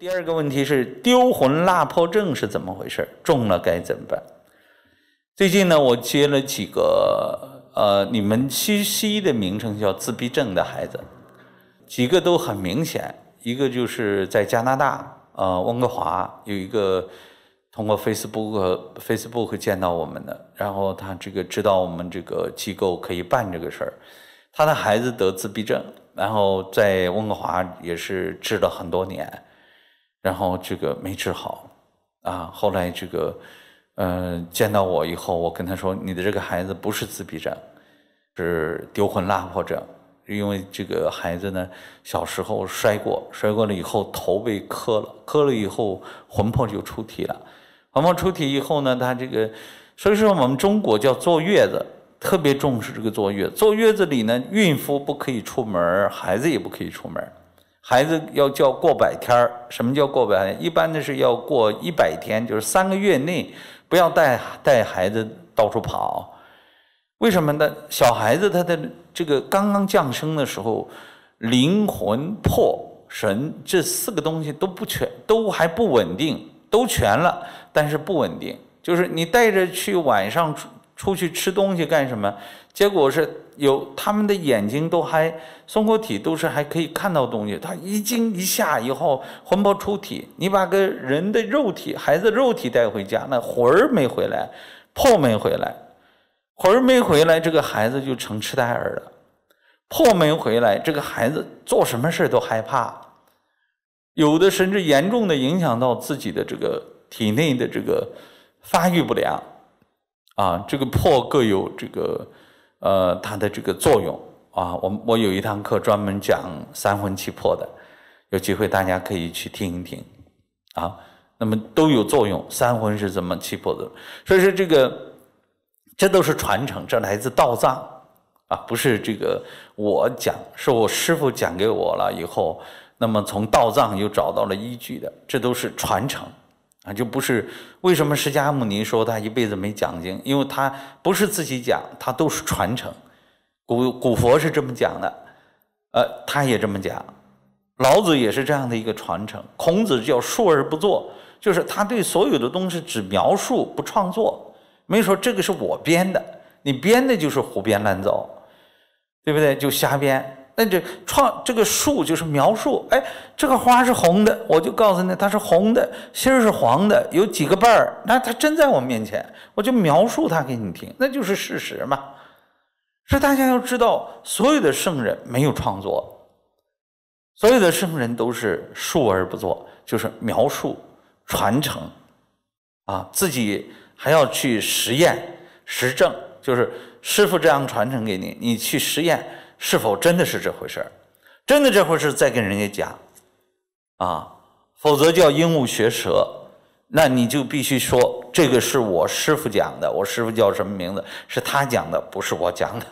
第二个问题是丢魂落魄症是怎么回事中了该怎么办？最近呢，我接了几个呃，你们西西医的名称叫自闭症的孩子，几个都很明显。一个就是在加拿大，呃，温哥华有一个通过 Facebook Facebook 见到我们的，然后他这个知道我们这个机构可以办这个事儿，他的孩子得自闭症，然后在温哥华也是治了很多年。然后这个没治好，啊，后来这个，呃，见到我以后，我跟他说，你的这个孩子不是自闭症，是丢魂落魄症，因为这个孩子呢，小时候摔过，摔过了以后头被磕了，磕了以后魂魄就出体了，魂魄出体以后呢，他这个，所以说我们中国叫坐月子，特别重视这个坐月，坐月子里呢，孕妇不可以出门，孩子也不可以出门。孩子要叫过百天儿，什么叫过百天？一般的是要过一百天，就是三个月内不要带带孩子到处跑。为什么呢？小孩子他的这个刚刚降生的时候，灵魂魄神这四个东西都不全，都还不稳定，都全了但是不稳定。就是你带着去晚上出出去吃东西干什么？结果是有，他们的眼睛都还，松果体都是还可以看到东西。他一惊一下以后，魂魄出体。你把个人的肉体、孩子肉体带回家，那魂儿没回来，魄没回来，魂儿没回来，这个孩子就成痴呆儿了；魄没回来，这个孩子做什么事都害怕，有的甚至严重的影响到自己的这个体内的这个发育不良。啊，这个魄各有这个。呃，它的这个作用啊，我我有一堂课专门讲三魂七魄的，有机会大家可以去听一听啊。那么都有作用，三魂是怎么七魄的？所以说这个，这都是传承，这来自道藏啊，不是这个我讲，是我师傅讲给我了以后，那么从道藏又找到了依据的，这都是传承。就不是为什么释迦牟尼说他一辈子没讲经，因为他不是自己讲，他都是传承。古古佛是这么讲的，呃，他也这么讲，老子也是这样的一个传承。孔子叫述而不作，就是他对所有的东西只描述不创作，没说这个是我编的，你编的就是胡编乱造，对不对？就瞎编。那这创这个树就是描述，哎，这个花是红的，我就告诉你它是红的，心是黄的，有几个瓣儿，那它真在我面前，我就描述它给你听，那就是事实嘛。是大家要知道，所有的圣人没有创作，所有的圣人都是述而不作，就是描述传承，啊，自己还要去实验实证，就是师傅这样传承给你，你去实验。是否真的是这回事真的这回事再跟人家讲，啊，否则叫鹦鹉学舌。那你就必须说，这个是我师傅讲的，我师傅叫什么名字？是他讲的，不是我讲的。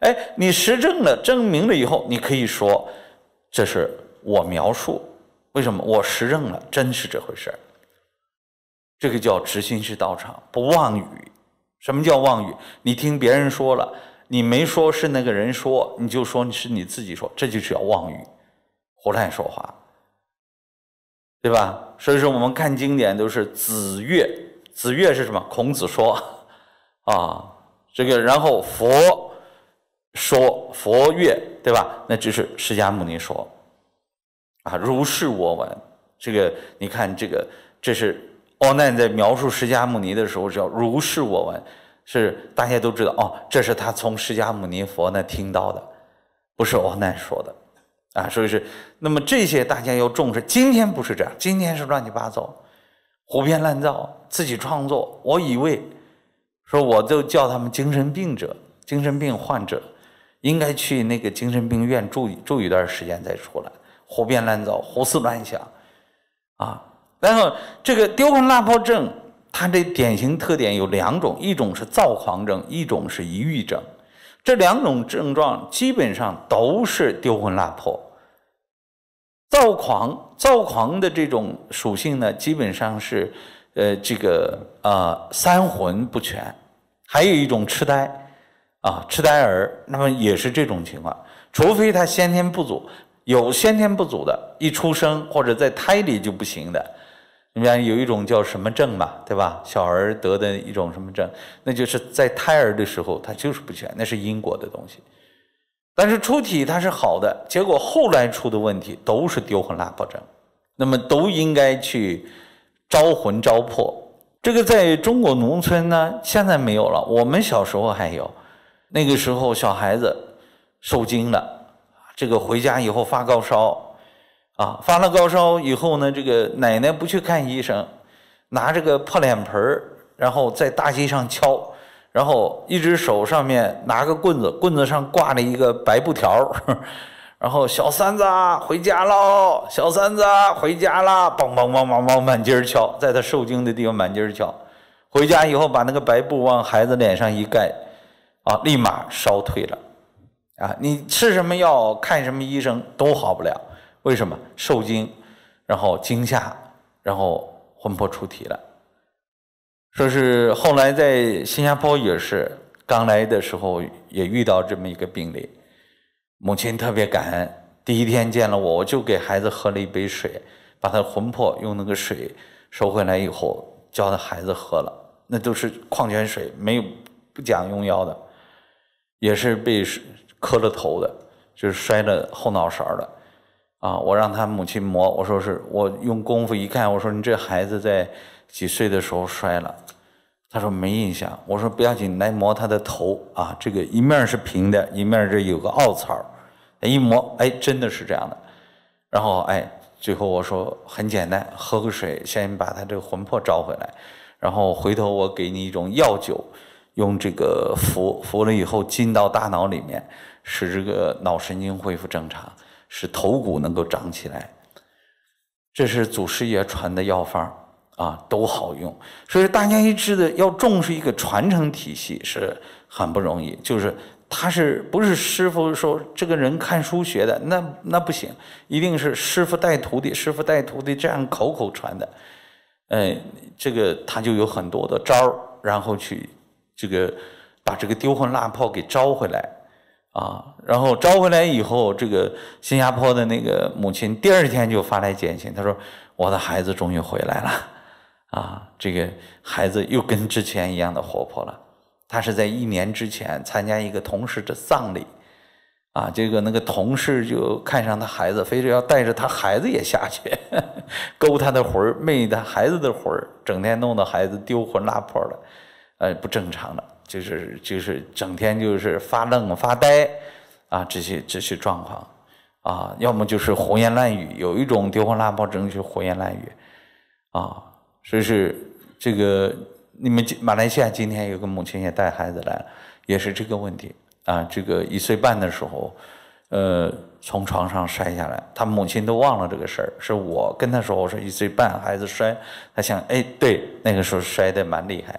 哎，你实证了，证明了以后，你可以说，这是我描述。为什么？我实证了，真是这回事这个叫直心是道场，不妄语。什么叫妄语？你听别人说了。你没说是那个人说，你就说是你自己说，这就叫妄语，胡乱说话，对吧？所以说我们看经典都是子曰，子曰是什么？孔子说，啊，这个然后佛说佛曰，对吧？那就是释迦牟尼说，啊，如是我闻。这个你看，这个这是奥奈在描述释迦牟尼的时候叫如是我闻。是大家都知道哦，这是他从释迦牟尼佛那听到的，不是我那说的，啊，所以是那么这些大家要重视。今天不是这样，今天是乱七八糟、胡编乱造、自己创作。我以为说我就叫他们精神病者、精神病患者，应该去那个精神病院住住一段时间再出来，胡编乱造、胡思乱想，啊，然后这个丢魂乱魄症。他这典型特点有两种，一种是躁狂症，一种是抑郁症。这两种症状基本上都是丢魂落魄。躁狂，躁狂的这种属性呢，基本上是，呃，这个啊三魂不全。还有一种痴呆啊，痴呆儿，那么也是这种情况。除非他先天不足，有先天不足的，一出生或者在胎里就不行的。你像有一种叫什么症嘛，对吧？小儿得的一种什么症，那就是在胎儿的时候他就是不全，那是因果的东西。但是出体它是好的，结果后来出的问题都是丢魂拉魄症，那么都应该去招魂招魄。这个在中国农村呢，现在没有了，我们小时候还有。那个时候小孩子受惊了，这个回家以后发高烧。啊，发了高烧以后呢，这个奶奶不去看医生，拿着个破脸盆然后在大街上敲，然后一只手上面拿个棍子，棍子上挂了一个白布条 然后小三子回家喽，小三子回家啦，梆梆梆梆梆满街敲，在他受惊的地方满街敲，回家以后把那个白布往孩子脸上一盖，啊，立马烧退了，啊，你吃什么药看什么医生都好不了。为什么受惊，然后惊吓，然后魂魄出体了？说是后来在新加坡也是，刚来的时候也遇到这么一个病例，母亲特别感恩。第一天见了我，我就给孩子喝了一杯水，把他魂魄用那个水收回来以后，叫他孩子喝了。那都是矿泉水，没有不讲用药的，也是被磕了头的，就是摔了后脑勺的。啊，我让他母亲磨，我说是我用功夫一看，我说你这孩子在几岁的时候摔了，他说没印象。我说不要紧，来磨他的头啊，这个一面是平的，一面这有个凹槽，一磨，哎，真的是这样的。然后哎，最后我说很简单，喝个水，先把他这个魂魄招回来，然后回头我给你一种药酒，用这个服服了以后进到大脑里面，使这个脑神经恢复正常。使头骨能够长起来，这是祖师爷传的药方啊，都好用。所以大家一致的要重视一个传承体系是很不容易。就是他是不是师傅说这个人看书学的，那那不行，一定是师傅带徒弟，师傅带徒弟这样口口传的。嗯，这个他就有很多的招然后去这个把这个丢魂落魄给招回来。啊，然后招回来以后，这个新加坡的那个母亲第二天就发来简讯，她说：“我的孩子终于回来了，啊，这个孩子又跟之前一样的活泼了。”他是在一年之前参加一个同事的葬礼，啊，这个那个同事就看上他孩子，非得要带着他孩子也下去勾他的魂儿，昧他孩子的魂儿，整天弄得孩子丢魂落魄的，呃，不正常了。就是就是整天就是发愣发呆啊，这些这些状况啊，要么就是胡言乱语，有一种丢魂拉魄，症就是胡言乱语啊。所以是这个，你们马来西亚今天有个母亲也带孩子来了，也是这个问题啊。这个一岁半的时候，呃，从床上摔下来，他母亲都忘了这个事儿。是我跟他说，我说一岁半孩子摔，他想，哎，对，那个时候摔得蛮厉害。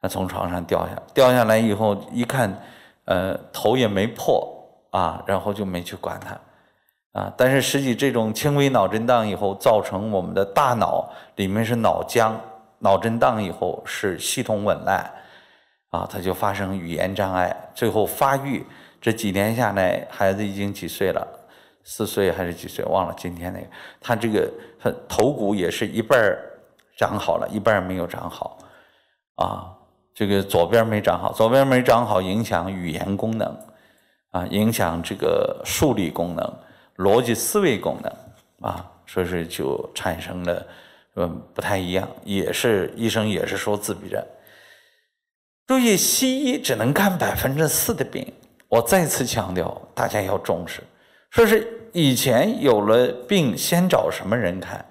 他从床上掉下，掉下来以后一看，呃，头也没破啊，然后就没去管他，啊，但是实际这种轻微脑震荡以后，造成我们的大脑里面是脑浆，脑震荡以后是系统紊乱，啊，他就发生语言障碍，最后发育这几年下来，孩子已经几岁了，四岁还是几岁忘了？今天那个，他这个头骨也是一半长好了，一半没有长好，啊。这个左边没长好，左边没长好，影响语言功能，啊，影响这个数理功能、逻辑思维功能，啊，说是就产生了，嗯，不太一样，也是医生也是说自闭症。注意，西医只能看百分之四的病。我再次强调，大家要重视。说是以前有了病先找什么人看，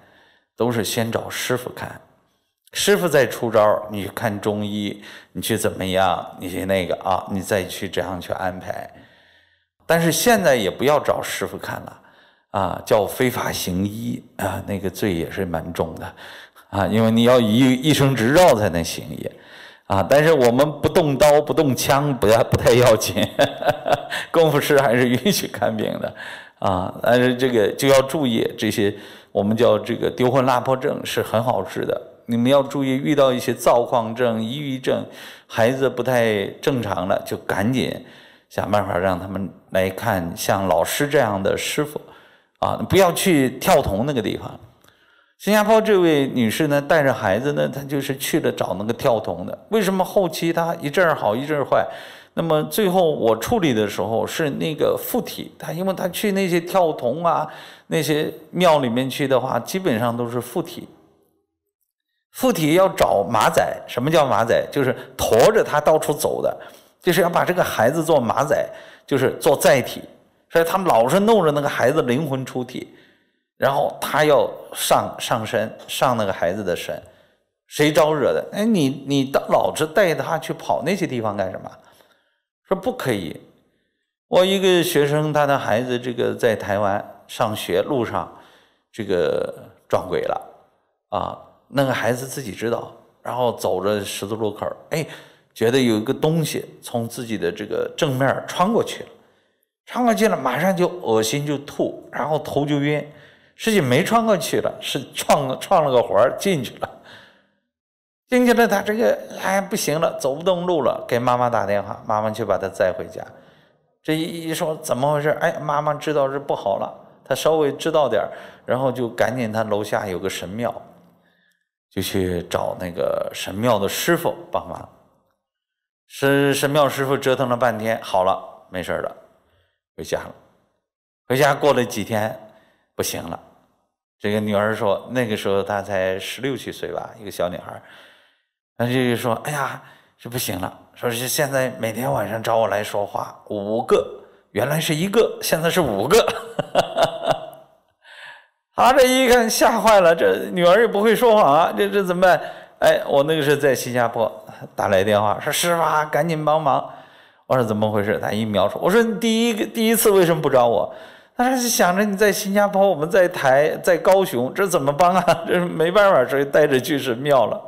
都是先找师傅看。师傅再出招你你看中医，你去怎么样？你去那个啊，你再去这样去安排。但是现在也不要找师傅看了啊，叫非法行医啊，那个罪也是蛮重的啊，因为你要医医生执照才能行医啊。但是我们不动刀不动枪，不要不太要紧，功夫师还是允许看病的啊。但是这个就要注意这些，我们叫这个丢魂落魄症是很好治的。你们要注意，遇到一些躁狂症、抑郁症，孩子不太正常了，就赶紧想办法让他们来看像老师这样的师傅，啊，不要去跳童那个地方。新加坡这位女士呢，带着孩子呢，她就是去了找那个跳童的。为什么后期她一阵儿好一阵儿坏？那么最后我处理的时候是那个附体，她因为她去那些跳童啊那些庙里面去的话，基本上都是附体。附体要找马仔，什么叫马仔？就是驮着他到处走的，就是要把这个孩子做马仔，就是做载体。所以他们老是弄着那个孩子灵魂出体，然后他要上上身，上那个孩子的身。谁招惹的？哎，你你老是带他去跑那些地方干什么？说不可以。我一个学生，他的孩子这个在台湾上学路上，这个撞鬼了啊。那个孩子自己知道，然后走着十字路口哎，觉得有一个东西从自己的这个正面穿过去了，穿过去了，马上就恶心就吐，然后头就晕，实际没穿过去了，是创创了个环进去了，进去了他这个哎不行了，走不动路了，给妈妈打电话，妈妈去把他载回家，这一一说怎么回事？哎，妈妈知道是不好了，他稍微知道点然后就赶紧他楼下有个神庙。就去找那个神庙的师傅帮忙，神神庙师傅折腾了半天，好了，没事了，回家了。回家过了几天，不行了。这个女儿说，那个时候她才十六七岁吧，一个小女孩，那就就说，哎呀，这不行了，说是现在每天晚上找我来说话五个，原来是一个，现在是五个。哈哈哈哈他这一看吓坏了，这女儿也不会说谎啊，这这怎么办？哎，我那个时候在新加坡打来电话说：“师傅，赶紧帮忙！”我说：“怎么回事？”他一描述，我说：“你第一个第一次为什么不找我？”他说：“想着你在新加坡，我们在台，在高雄，这怎么帮啊？这没办法，所以带着去神庙了。”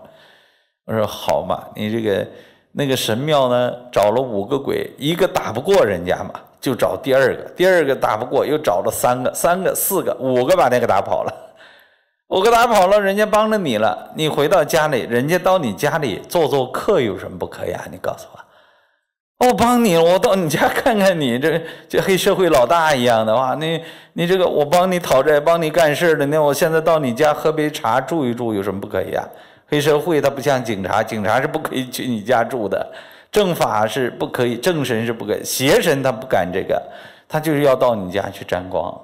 我说：“好嘛，你这个那个神庙呢，找了五个鬼，一个打不过人家嘛。”就找第二个，第二个打不过，又找了三个，三个、四个、五个把那个打跑了，五个打跑了，人家帮着你了。你回到家里，人家到你家里做做客有什么不可以啊？你告诉我，我帮你，我到你家看看你，这这黑社会老大一样的话，你你这个我帮你讨债、帮你干事的，那我现在到你家喝杯茶、住一住有什么不可以啊？黑社会他不像警察，警察是不可以去你家住的。正法是不可以，正神是不可，邪神他不敢这个，他就是要到你家去沾光，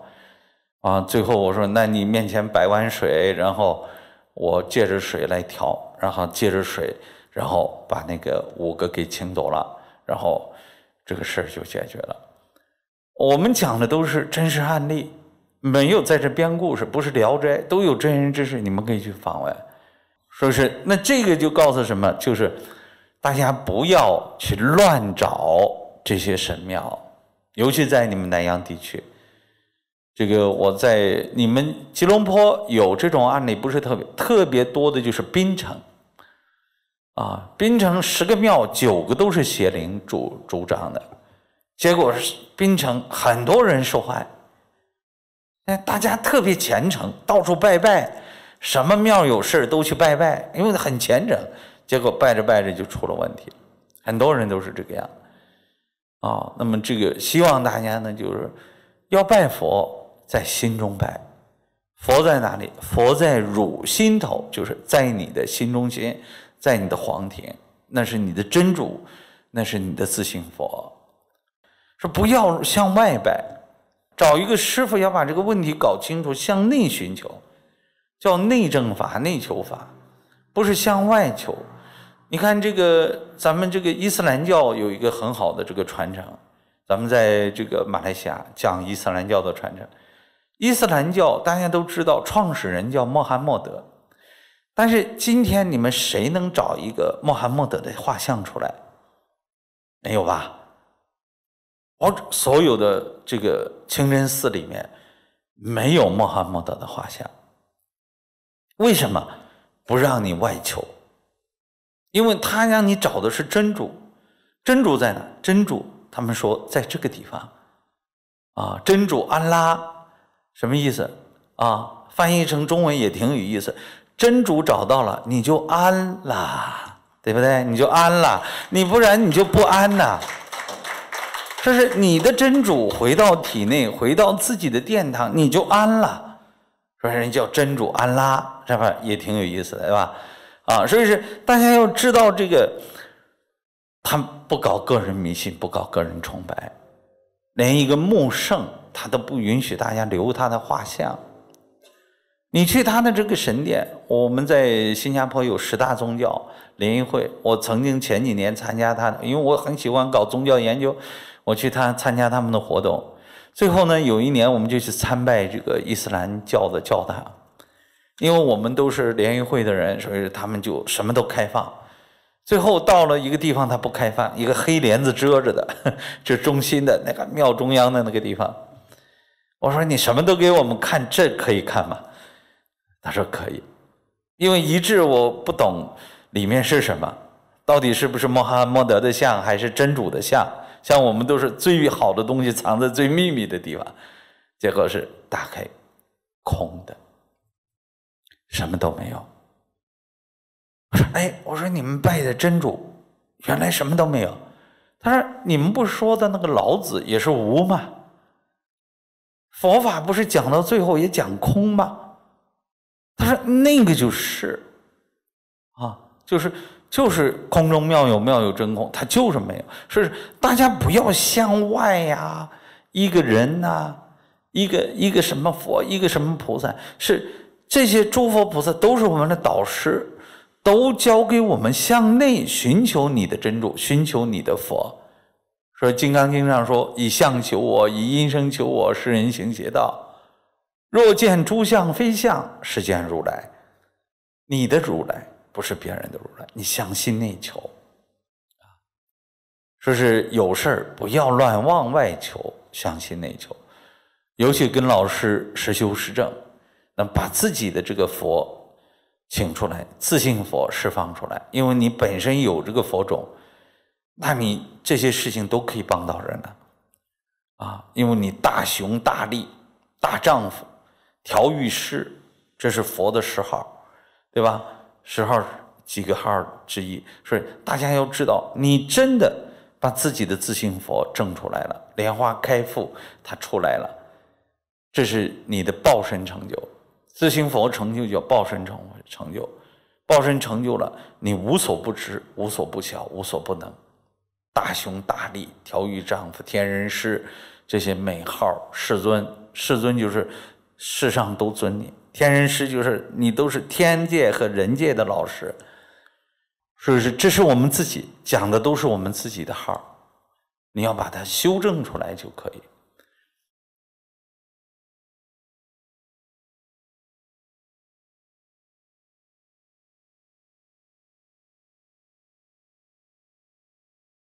啊！最后我说，那你面前摆碗水，然后我借着水来调，然后借着水，然后把那个五个给请走了，然后这个事儿就解决了。我们讲的都是真实案例，没有在这编故事，不是聊斋，都有真人真事，你们可以去访问，是不是？那这个就告诉什么？就是。大家不要去乱找这些神庙，尤其在你们南洋地区。这个我在你们吉隆坡有这种案例，不是特别特别多的，就是槟城。啊，槟城十个庙九个都是邪灵主主张的，结果是槟城很多人受害。哎，大家特别虔诚，到处拜拜，什么庙有事都去拜拜，因为很虔诚。结果拜着拜着就出了问题，很多人都是这个样，啊，那么这个希望大家呢，就是要拜佛在心中拜，佛在哪里？佛在汝心头，就是在你的心中心，在你的皇庭，那是你的真主，那是你的自信佛，说不要向外拜，找一个师傅要把这个问题搞清楚，向内寻求，叫内证法、内求法，不是向外求。你看这个，咱们这个伊斯兰教有一个很好的这个传承。咱们在这个马来西亚讲伊斯兰教的传承。伊斯兰教大家都知道，创始人叫穆罕默德。但是今天你们谁能找一个穆罕默德的画像出来？没有吧？我所有的这个清真寺里面没有穆罕默德的画像。为什么不让你外求？因为他让你找的是真主，真主在哪？真主他们说在这个地方，啊，真主安拉，什么意思？啊，翻译成中文也挺有意思。真主找到了，你就安了，对不对？你就安了，你不然你就不安呐。这是你的真主回到体内，回到自己的殿堂，你就安了。说人叫真主安拉，是吧？也挺有意思的，对吧？啊，所以是大家要知道这个，他不搞个人迷信，不搞个人崇拜，连一个木圣他都不允许大家留他的画像。你去他的这个神殿，我们在新加坡有十大宗教联谊会，我曾经前几年参加他，因为我很喜欢搞宗教研究，我去他参加他们的活动。最后呢，有一年我们就去参拜这个伊斯兰教的教堂。因为我们都是联谊会的人，所以他们就什么都开放。最后到了一个地方，他不开放，一个黑帘子遮着的，这 中心的那个庙中央的那个地方。我说你什么都给我们看，这可以看吗？他说可以，因为一致我不懂里面是什么，到底是不是穆罕默德的像，还是真主的像？像我们都是最好的东西藏在最秘密的地方，结果是打开空的。什么都没有，我说：“哎，我说你们拜的真主，原来什么都没有。”他说：“你们不说的那个老子也是无吗？佛法不是讲到最后也讲空吗？”他说：“那个就是，啊，就是就是空中妙有，妙有真空，它就是没有。是大家不要向外呀，一个人呐，一个一个什么佛，一个什么菩萨是。”这些诸佛菩萨都是我们的导师，都教给我们向内寻求你的真主，寻求你的佛。说《金刚经》上说：“以相求我，以因声求我，是人行邪道。若见诸相非相，是见如来。”你的如来不是别人的如来，你相信内求啊！说是有事儿不要乱往外求，相信内求，尤其跟老师实修实证。能把自己的这个佛请出来，自信佛释放出来，因为你本身有这个佛种，那你这些事情都可以帮到人了，啊，因为你大雄大力大丈夫调御师，这是佛的十号，对吧？十号几个号之一，所以大家要知道，你真的把自己的自信佛证出来了，莲花开富，它出来了，这是你的报身成就。自性佛成就叫报身成成就，报身成就了，你无所不知，无所不晓，无所不能，大雄大力，调御丈夫，天人师，这些美号，世尊，世尊就是世上都尊你，天人师就是你都是天界和人界的老师，所以说这是我们自己讲的都是我们自己的号，你要把它修正出来就可以。